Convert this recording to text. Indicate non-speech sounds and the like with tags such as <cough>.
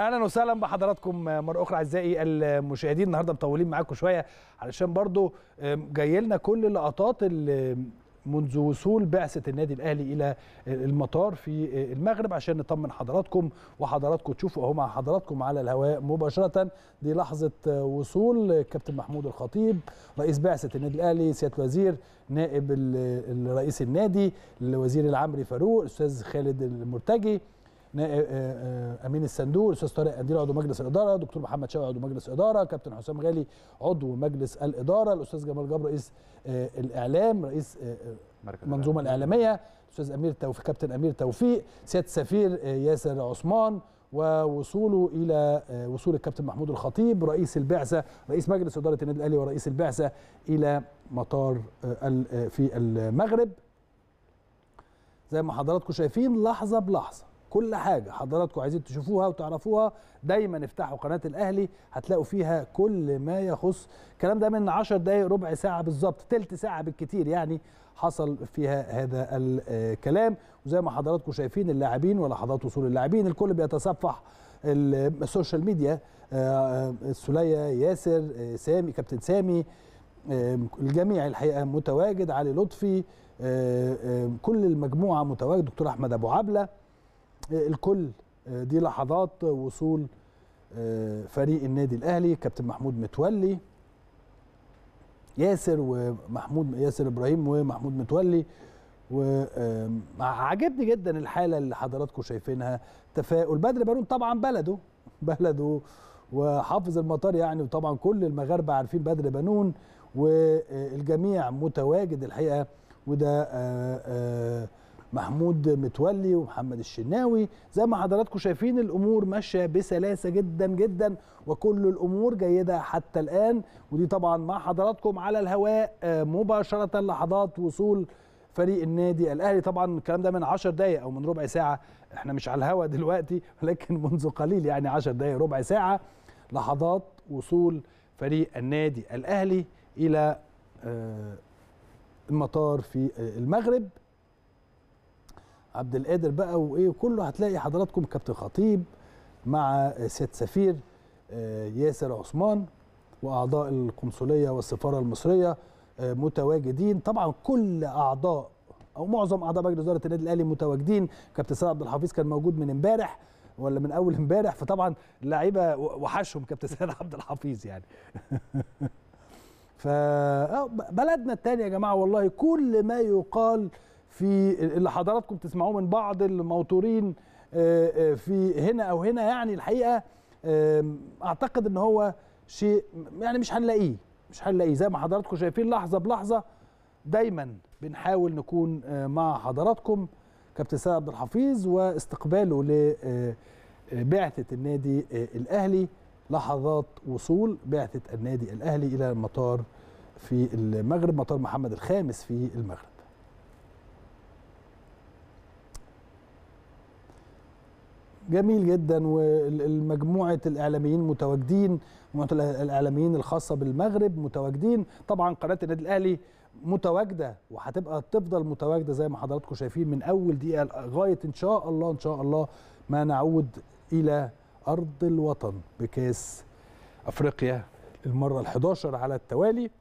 اهلا وسهلا بحضراتكم مره اخرى اعزائي المشاهدين النهارده مطولين معاكم شويه علشان برضو جاي لنا كل اللقطات اللي منذ وصول بعثه النادي الاهلي الى المطار في آه، المغرب عشان نطمن حضراتكم وحضراتكم تشوفوا اهو مع حضراتكم على الهواء مباشره دي لحظه آه، وصول آه، كابتن محمود الخطيب رئيس بعثه النادي الاهلي سياده الوزير نائب رئيس النادي الوزير العمري فاروق الاستاذ خالد المرتجي آه، آه، آه، امين الصندوق الاستاذ طارق قدير عضو مجلس الاداره دكتور محمد شوقي عضو مجلس الاداره كابتن حسام غالي عضو مجلس الاداره الاستاذ جمال جبر رئيس الاعلام رئيس المنظومه الاعلاميه الاستاذ امير توفيق كابتن امير توفيق سياده السفير ياسر عثمان ووصوله الى وصول الكابتن محمود الخطيب رئيس البعثه رئيس مجلس اداره النادي الاهلي ورئيس البعثه الى مطار في المغرب زي ما حضراتكم شايفين لحظه بلحظه كل حاجه حضراتكم عايزين تشوفوها وتعرفوها دايما افتحوا قناه الاهلي هتلاقوا فيها كل ما يخص الكلام ده من 10 دقائق ربع ساعه بالظبط ثلث ساعه بالكتير يعني حصل فيها هذا الكلام وزي ما حضراتكم شايفين اللاعبين ولحظات وصول اللاعبين الكل بيتصفح السوشيال ميديا السلية آه، ياسر آه، سامي كابتن سامي آه، الجميع الحقيقه متواجد علي لطفي كل المجموعه متواجد دكتور احمد ابو عبله الكل آه، دي لحظات وصول آه، فريق النادي الاهلي كابتن محمود متولي ياسر ومحمود ياسر ابراهيم ومحمود متولي وعجبني جدا الحاله اللي حضراتكم شايفينها تفاؤل بدر بارون طبعا بلده بلده وحافظ المطار يعني وطبعا كل المغاربه عارفين بدر بنون والجميع متواجد الحقيقه وده آه، محمود متولي ومحمد الشناوي زي ما حضراتكم شايفين الامور ماشيه بسلاسه جدا جدا وكل الامور جيده حتى الان ودي طبعا مع حضراتكم على الهواء آه، مباشره لحظات وصول فريق النادي الاهلي طبعا الكلام ده من 10 دقائق او من ربع ساعه احنا مش على الهواء <laughs> دلوقتي ولكن منذ قليل يعني 10 دقائق ربع ساعه لحظات وصول فريق النادي الاهلي الى آه، المطار في آه، المغرب عبد القادر بقى وايه كله هتلاقي حضراتكم كابتن خطيب مع سياده سفير آه، ياسر عثمان واعضاء القنصليه والسفاره المصريه آه، متواجدين طبعا كل اعضاء او معظم اعضاء مجلس اداره النادي الاهلي متواجدين كابتن سيد عبد الحفيظ كان موجود من امبارح ولا من اول امبارح فطبعا اللعيبه وحشهم كابتن سيد عبد الحفيظ يعني <laughs> ف آه، بلدنا الثانيه يا جماعه والله كل ما يقال في اللي حضراتكم تسمعوه من بعض الموتورين آه، آه، في هنا او هنا يعني الحقيقه اعتقد ان هو شيء يعني مش هنلاقيه مش هنلاقيه زي ما حضراتكم شايفين لحظه بلحظه دايما بنحاول نكون آه، مع حضراتكم كابتن سيد عبد الحفيظ واستقباله لبعثه النادي الاهلي لحظات وصول بعثه النادي الاهلي الى المطار في المغرب مطار محمد الخامس في المغرب جميل جدا ومجموعه الاعلاميين متواجدين مجموعه الاعلاميين الخاصه بالمغرب متواجدين طبعا قناه النادي الاهلي متواجده وهتبقى تفضل متواجده زي ما حضراتكم شايفين من اول دقيقه لغايه ان شاء الله ان شاء الله ما نعود الى ارض الوطن بكاس افريقيا للمره ال11 على التوالي